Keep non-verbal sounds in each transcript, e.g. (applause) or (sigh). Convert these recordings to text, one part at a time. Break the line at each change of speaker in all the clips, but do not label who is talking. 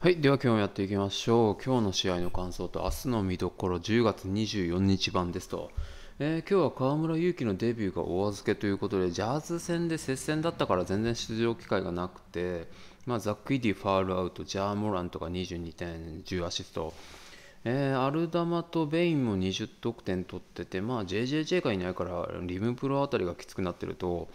はい。では今日やっていきましょう。今日の試合の感想と明日の見どころ10月24日版ですと。えー、今日は河村勇輝のデビューがお預けということで、ジャズ戦で接戦だったから全然出場機会がなくて、まあ、ザック・イディ、ファールアウト、ジャー・モランとか22点、10アシスト。えー、アルダマとベインも20得点取ってて、まあ、JJJ がいないからリムプロあたりがきつくなってると、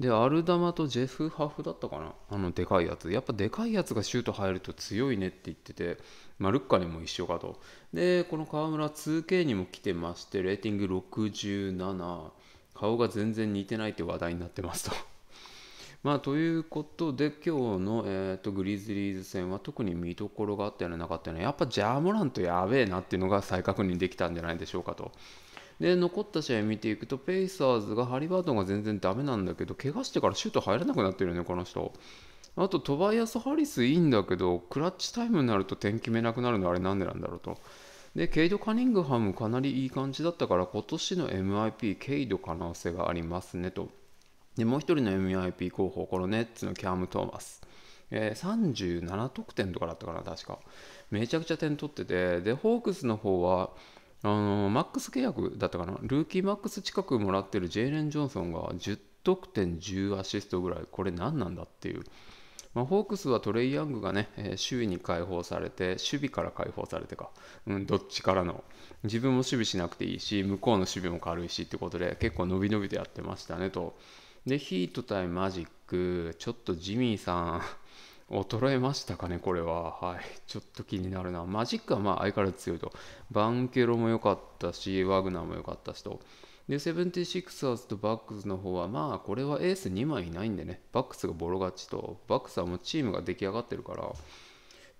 で、アルダマとジェフ・ハフだったかなあの、でかいやつ。やっぱでかいやつがシュート入ると強いねって言ってて、まルッカにも一緒かと。で、この河村 2K にも来てまして、レーティング67、顔が全然似てないって話題になってますと。(laughs) まあ、ということで、今日の、えーと、グリズリーズ戦は特に見どころがあったようななかったような、やっぱジャーモラントやべえなっていうのが再確認できたんじゃないでしょうかと。で残った試合見ていくとペイサーズがハリバートンが全然ダメなんだけど怪我してからシュート入らなくなってるよねこの人あとトバイアス・ハリスいいんだけどクラッチタイムになると点決めなくなるのあれなんでなんだろうとでケイド・カニングハムかなりいい感じだったから今年の MIP ケイド可能性がありますねとでもう一人の MIP 候補このネッツのキャム・トーマスえー、37得点とかだったかな、確か。めちゃくちゃ点取ってて、で、ホークスの方は、あのマックス契約だったかな、ルーキーマックス近くもらってるジェイレン・ジョンソンが10得点10アシストぐらい、これ何なんだっていう。まあ、ホークスはトレイ・ヤングがね、え周囲に解放されて、守備から解放されてか、うん、どっちからの、自分も守備しなくていいし、向こうの守備も軽いしってことで、結構伸び伸びとやってましたねと。で、ヒート対マジック、ちょっとジミーさん衰えましたかね、これは。はい。ちょっと気になるな。マジックはまあ相変わらず強いと。バンケロも良かったし、ワグナーも良かったしと。で、クスアーズとバックスの方は、まあ、これはエース2枚いないんでね。バックスがボロ勝ちと。バックスはもうチームが出来上がってるから。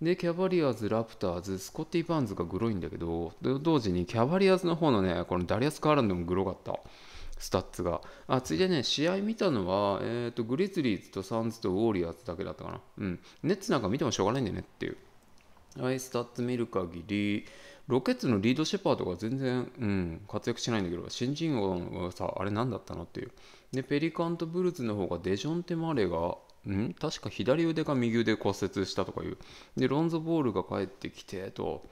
で、キャバリアーズ、ラプターズ、スコッティ・バーンズがグロいんだけど、同時にキャバリアーズの方のね、このダリアス・カーランドもグロかった。スタッツが。あ、ついでね、試合見たのは、えっ、ー、と、グリズリーズとサンズとウォーリアーズだけだったかな。うん。ネッツなんか見てもしょうがないんだよねっていう。はい、スタッツ見る限り、ロケッツのリードシェパーとか全然、うん、活躍しないんだけど、新人王はさ、あれ何だったのっていう。で、ペリカンとブルーズの方がデジョンテ・マレがん確か左腕が右腕骨折したとかいう。で、ロンズボールが帰ってきてと。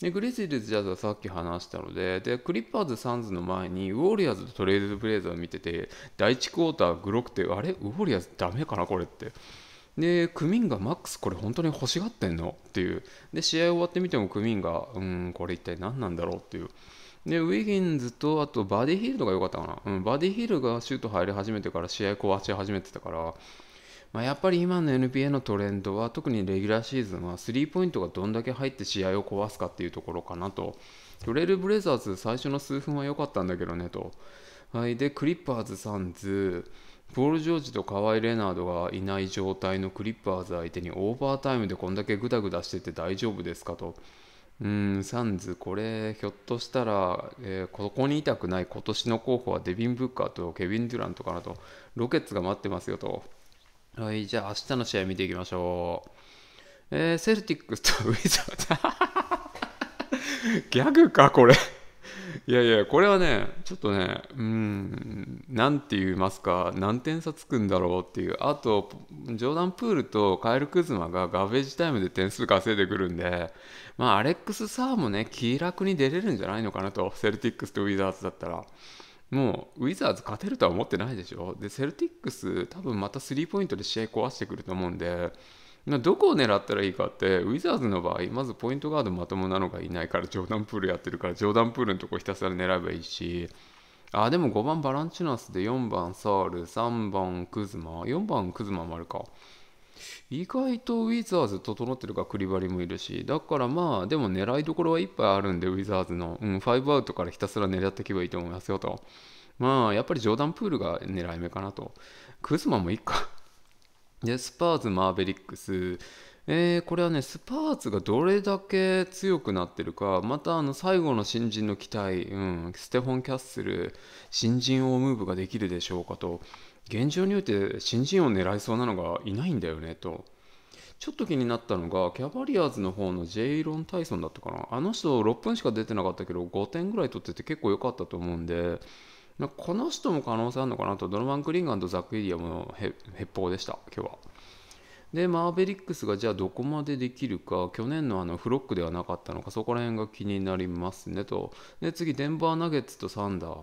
で、グリズリーズ・ジャズはさっき話したので、で、クリッパーズ・サンズの前に、ウォリアーズとトレードブレイザーを見てて、第1クォーター、グロックって、あれウォリアーズダメかなこれって。で、クミンがマックスこれ本当に欲しがってんのっていう。で、試合終わってみてもクミンが、うん、これ一体何なんだろうっていう。で、ウィギンズと、あとバディヒールドが良かったかな。うん、バディヒールがシュート入り始めてから試合壊し始めてたから、まあ、やっぱり今の NBA のトレンドは特にレギュラーシーズンはスリーポイントがどんだけ入って試合を壊すかっていうところかなとトレールブレザーズ最初の数分は良かったんだけどねと、はい、でクリッパーズサンズポール・ジョージとカワイ・レナードがいない状態のクリッパーズ相手にオーバータイムでこんだけグダグダしてて大丈夫ですかと。うんサンズ、これひょっとしたら、えー、ここにいたくない今年の候補はデビン・ブッカーとケビン・デュラントかなとロケッツが待ってますよと。はい、じゃあ明日の試合見ていきましょう。えー、セルティックスとウィザーズ。(laughs) ギャグか、これいやいや、これはね、ちょっとね、うん、なんて言いますか、何点差つくんだろうっていう、あと、ジョーダン・プールとカエル・クズマがガベージタイムで点数稼いでくるんで、まあ、アレックス・サーもね、気楽に出れるんじゃないのかなと、セルティックスとウィザーズだったら。もうウィザーズ勝てるとは思ってないでしょ。で、セルティックス、多分またスリーポイントで試合壊してくると思うんで、どこを狙ったらいいかって、ウィザーズの場合、まずポイントガードまともなのがいないから、ジョーダンプールやってるから、ジョーダンプールのとこひたすら狙えばいいし、あ、でも5番バランチュナスで4番サール、3番クズマ、4番クズマもあるか。意外とウィザーズ整ってるかクリバリもいるしだからまあでも狙いどころはいっぱいあるんでウィザーズの、うん、5アウトからひたすら狙っていけばいいと思いますよとまあやっぱりジョーダン・プールが狙い目かなとクズマもいっかでスパーズマーベリックスえー、これはねスパーツがどれだけ強くなってるかまたあの最後の新人の期待、うん、ステフォン・キャッスル新人王ムーブができるでしょうかと現状において新人王を狙いそうなのがいないんだよねとちょっと気になったのがキャバリアーズの方のジェイロン・タイソンだったかなあの人6分しか出てなかったけど5点ぐらい取ってて結構良かったと思うんでこの人も可能性あるのかなとドロマン・クリンガンとザック・イリアもへっぽうでした今日は。でマーベリックスがじゃあどこまでできるか去年のあのフロックではなかったのかそこら辺が気になりますねとで次デンバーナゲッツとサンダー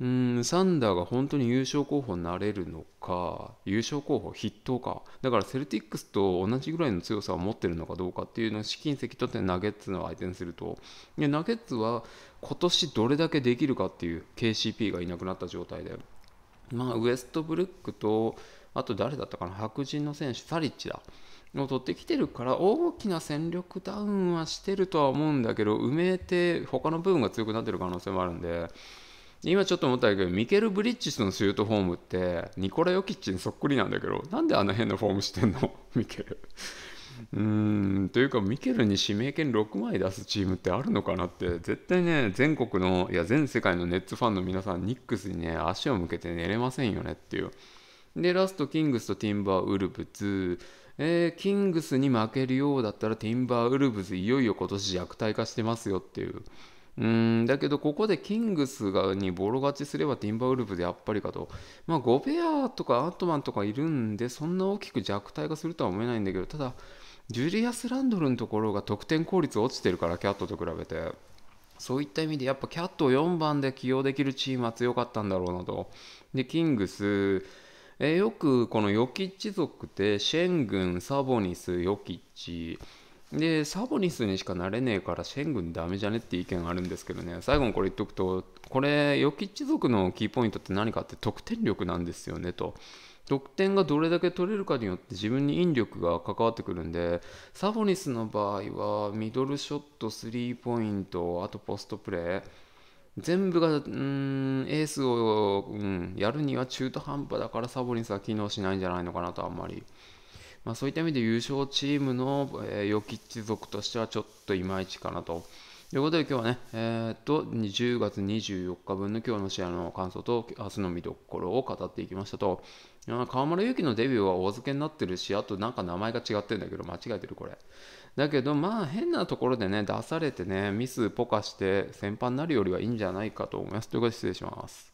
うんサンダーが本当に優勝候補になれるのか優勝候補筆頭かだからセルティックスと同じぐらいの強さを持ってるのかどうかっていうのを試金石とってナゲッツの相手にするとでナゲッツは今年どれだけできるかっていう KCP がいなくなった状態でまあウエストブルックとあと誰だったかな白人の選手サリッチだを取ってきてるから大きな戦力ダウンはしてるとは思うんだけど埋めて他の部分が強くなってる可能性もあるんで今ちょっと思ったけどミケル・ブリッジスのシュートフォームってニコラ・ヨキッチにそっくりなんだけどなんであんな変なフォームしてんの (laughs) ミケルうーんというかミケルに指名権6枚出すチームってあるのかなって絶対ね全国のいや全世界のネッツファンの皆さんニックスにね足を向けて寝れませんよねっていう。で、ラスト、キングスとティンバーウルブズ、えー、キングスに負けるようだったらティンバーウルブズ、いよいよ今年弱体化してますよっていう。うんだけど、ここでキングスがにボロ勝ちすればティンバーウルブでやっぱりかと。まあ、ゴベアとかアートマンとかいるんで、そんな大きく弱体化するとは思えないんだけど、ただ、ジュリアス・ランドルのところが得点効率落ちてるから、キャットと比べて。そういった意味で、やっぱキャットを4番で起用できるチームは強かったんだろうなと。で、キングス、えー、よくこのヨキッチ族ってシェン軍サボニスヨキッチでサボニスにしかなれねえからシェン軍ダメじゃねって意見あるんですけどね最後にこれ言っとくとこれヨキッチ族のキーポイントって何かって得点力なんですよねと。得点がどれだけ取れるかによって自分に引力が関わってくるんでサボニスの場合はミドルショットスリーポイントあとポストプレー全部が、うん、エースを、うん、やるには中途半端だからサボリンスは機能しないんじゃないのかなとあんまり。まあ、そういった意味で優勝チームの、えー、ヨキッチ族としてはちょっといまいちかなと。ということで今日はね、えー、っと、10月24日分の今日の試合の感想と明日の見どころを語っていきましたと、河村勇輝のデビューはお預けになってるし、あとなんか名前が違ってるんだけど、間違えてるこれ。だけど、まあ変なところでね、出されてね、ミスポカして先輩になるよりはいいんじゃないかと思います。ということで失礼します。